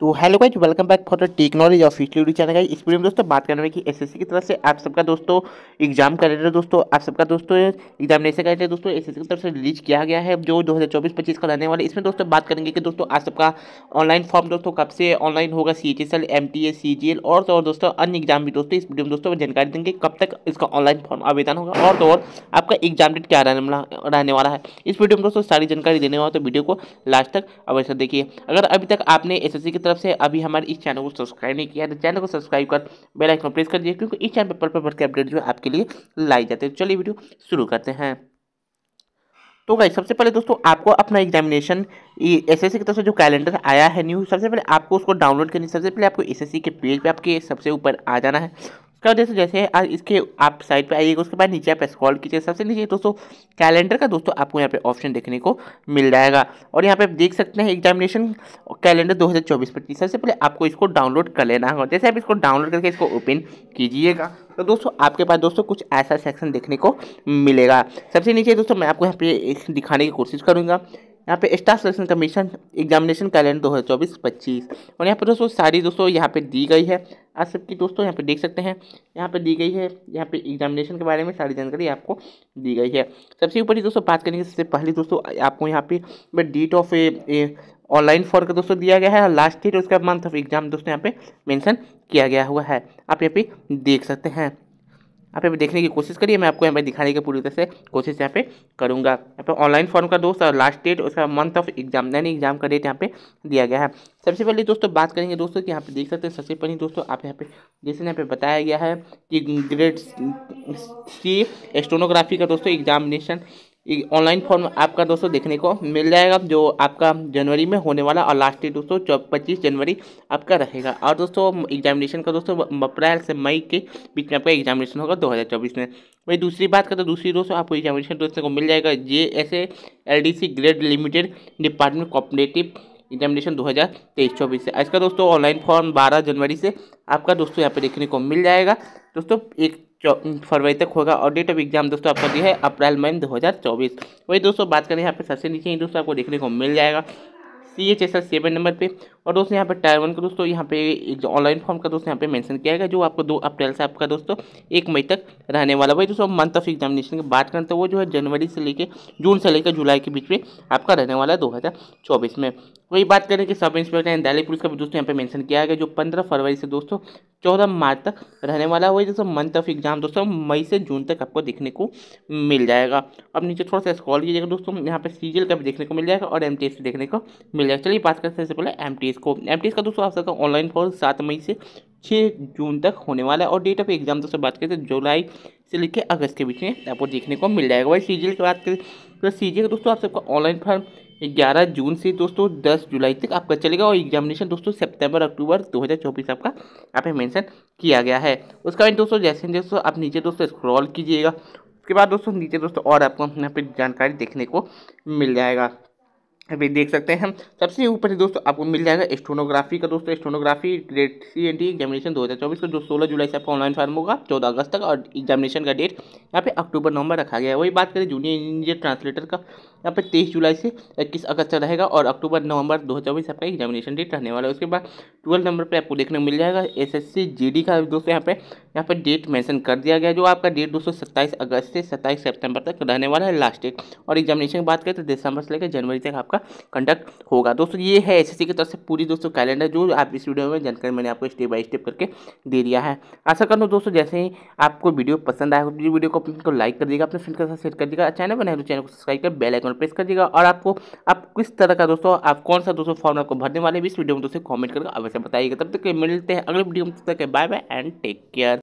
तो hello guys welcome back for the technology official YouTube channel का इस video में दोस्तों बात करने में कि एसएससी की तरफ से आप सबका दोस्तों एग्जाम कैलेंडर है दोस्तों आप सबका दोस्तों एग्जामिनेशन कैलेंडर दोस्तों एसएससी की तरफ से रिलीज किया गया है जो 2024-25 का रहने वाला इसमें दोस्तों बात करेंगे कि दोस्तों आप सबका ऑनलाइन फॉर्म दोस्तों कब से ऑनलाइन होगा C H S L M T C L और तो और दोस्तों अन्य एग्जाम भी दोस्तों इस वीडियो में दोस्तों जानकारी देंगे कब तक इसका ऑनलाइन फॉर्म आवेदन होगा और तो और आपका एग्जाम डेट क्या रहने वाला है इस वीडियो में दोस्तों सारी जानकारी देने वाला तो वीडियो को लास्ट तक अवश्य देखिए अगर अभी तक आपने एस की तरफ से अभी हमारे इस चैनल को सब्सक्राइब नहीं किया है तो चैनल को सब्सक्राइब कर बेल आइकन प्रेस कर दीजिए क्योंकि इस चैनल पर पल के अपडेट जो है आपके लिए लाई जाते हैं चलिए वीडियो शुरू करते हैं तो भाई सबसे पहले दोस्तों आपको अपना एग्जामिनेशन एस एस की तरफ से जो कैलेंडर आया है न्यू सबसे पहले आपको उसको डाउनलोड करनी सबसे पहले आपको एस एस के पेज पे आपके सबसे ऊपर आ जाना है उसके बाद दोस्तों जैसे आज इसके आप साइड पे आइएगा उसके बाद नीचे आप स्क्रॉल कीजिए सबसे नीचे दोस्तों कैलेंडर का दोस्तों आपको यहाँ पे ऑप्शन देखने को मिल जाएगा और यहाँ पे आप देख सकते हैं एग्जामिनेशन कैलेंडर 2024 पर सबसे पहले आपको इसको डाउनलोड कर लेना होगा जैसे आप इसको डाउनलोड करके इसको ओपन कीजिएगा तो दोस्तों आपके पास दोस्तों कुछ ऐसा सेक्शन देखने को मिलेगा सबसे नीचे दोस्तों मैं आपको यहाँ पे दिखाने की कोशिश करूँगा यहाँ पे staff selection commission examination calendar दो हज़ार चौबीस पच्चीस और यहाँ पर दोस्तों सारी दोस्तों यहाँ पे दी गई है आप सबकी दोस्तों यहाँ पे देख सकते हैं यहाँ पे दी गई है यहाँ पे एग्जामिनेशन के बारे में सारी जानकारी आपको दी गई है सबसे ऊपर ही दोस्तों बात करेंगे सबसे पहले दोस्तों आपको यहाँ पे डेट ऑफ ऑनलाइन फॉर का दोस्तों दिया गया है लास्ट डेट उसका मंथ ऑफ एग्जाम दोस्तों यहाँ पे मेंशन किया गया हुआ है आप यहाँ पे देख सकते हैं यहाँ पे देखने की कोशिश करिए मैं आपको यहाँ पे दिखाने की पूरी तरह से कोशिश यहाँ पे करूँगा यहाँ पे ऑनलाइन फॉर्म का दोस्त लास्ट डेट उसका मंथ ऑफ एग्जाम यानी एग्जाम का डेट यहाँ पे दिया गया है सबसे पहले दोस्तों बात करेंगे दोस्तों कि यहाँ पे देख सकते हैं सबसे पहले दोस्तों आप यहाँ पे जैसे यहाँ पे बताया गया है कि ग्रेड सी एस्ट्रोनोग्राफी का दोस्तों एग्जामिनेशन ऑनलाइन फॉर्म आपका दोस्तों देखने को मिल जाएगा जो आपका जनवरी में होने वाला और लास्ट डेट दोस्तों पच्चीस जनवरी आपका रहेगा और दोस्तों एग्जामिनेशन का दोस्तों अप्रैल से मई के बीच में आपका एग्जामिनेशन होगा 2024 में वही दूसरी बात करें तो दूसरी दोस्तों आपको एग्जामिनेशन दोस्तों को मिल जाएगा J S L grade limited department cooperative examination 2023-24 से इसका दोस्तों ऑनलाइन फॉर्म 12 जनवरी से आपका दोस्तों यहाँ पे देखने को मिल जाएगा दोस्तों एक फरवरी तक होगा और डेट ऑफ एग्जाम दोस्तों आपका दिया है अप्रैल मई चौबीस वही दोस्तों बात करें यहाँ पे सबसे नीचे ही दोस्तों आपको देखने को मिल जाएगा C H S S seven number पे और दोस्तों यहाँ पे टायर वन का दोस्तों यहाँ पे ऑनलाइन फॉर्म का दोस्तों यहाँ पे मेंशन किया गया जो आपको दो अप्रैल से आपका दोस्तों एक मई तक रहने वाला वही दोस्तों मंथ ऑफ एग्जामिनेशन की बात करें तो वो जो है जनवरी से लेकर जून से लेकर जुलाई के बीच में आपका रहने वाला है दो हज़ार चौबीस में वही बात करें कि sub inspector and Delhi police का भी दोस्तों यहाँ पे मेंशन किया गया जो पंद्रह फरवरी से दोस्तों चौदह मार्च तक रहने वाला है वही जैसे मंथ ऑफ एग्जाम दोस्तों मई से जून तक आपको देखने को मिल जाएगा अब नीचे थोड़ा सा स्कॉल कीजिएगा दोस्तों यहाँ पे सीजीएल का भी देखने को मिल जाएगा और एम देखने को मिल जाएगा चलिए बात करते हैं सबसे पहले एम को एम का दोस्तों आप सबका ऑनलाइन फॉर्म सात मई से छः जून तक होने वाला है और डेट ऑफ एग्जाम दोस्तों बात करें तो जुलाई से लेकर अगस्त के बीच में आपको देखने को मिल जाएगा वही सीजीएल की बात करें तो सीजीएल का दोस्तों आप सबका ऑनलाइन फॉर्म ग्यारह जून से दोस्तों दस जुलाई तक आपका चलेगा और एग्जामिनेशन दोस्तों सितंबर अक्टूबर 2024 आपका यहाँ पे मेंशन किया गया है उसका बाद दोस्तों जैसे दोस्तों आप नीचे दोस्तों स्क्रॉल कीजिएगा उसके बाद दोस्तों नीचे दोस्तों और आपको यहाँ पे जानकारी देखने को मिल जाएगा अभी देख सकते हैं सबसे ऊपर से दोस्तों आपको मिल जाएगा स्टोनोग्राफी का दोस्तों stenography grade C N T examination दो हज़ार चौबीस का जो सोलह जुलाई से आपका ऑनलाइन फॉर्म होगा चौदह अगस्त तक और एग्जामिनेशन का डेट यहाँ पे अक्टूबर नवंबर रखा गया है वही बात करें जूनियर इंजीनियर ट्रांसलेटर का यहाँ पे तेईस जुलाई से इक्कीस अगस्त तक रहेगा और अक्टूबर नवंबर दो हज़ार चौबीस आपका एग्जामिनेशन डेट रहने वाला है उसके बाद ट्वेल्व नंबर पर आपको देखने को मिल जाएगा S S C G D का दोस्तों यहाँ पे यहाँ पर डेट मैंसन कर दिया गया जो आपका डेट दोस्तों सत्ताईस अगस्त से सत्ताईस सेप्टेम्बर तक रहने वाला है लास्ट डेट और एग्जामिनेशन की बात करें तो दिसंबर से लेकर जनवरी तक आपका आपका कंडक्ट होगा दोस्तों ये है एस की तरफ से पूरी दोस्तों कैलेंडर जो आप इस वीडियो में जानकारी मैंने आपको स्टेप बाई स्टेप करके दे दिया है आशा करता हूँ दोस्तों जैसे ही आपको वीडियो पसंद आया तो वीडियो को अपने लाइक कर दीजिएगा अपने फ्रेंड के साथ शेयर कर दीजिएगा चैनल बनाए तो चैनल को सब्सक्राइब कर बेल आइकन प्रेस कर दीजिएगा और आपको आप किस तरह का दोस्तों आप कौन सा दोस्तों फॉर्म आपको भरने वाले भी इस वीडियो में दोस्तों कॉमेंट करके अवश्य बताइएगा तब तक मिलते हैं अगले वीडियो में तब तक bye bye and take care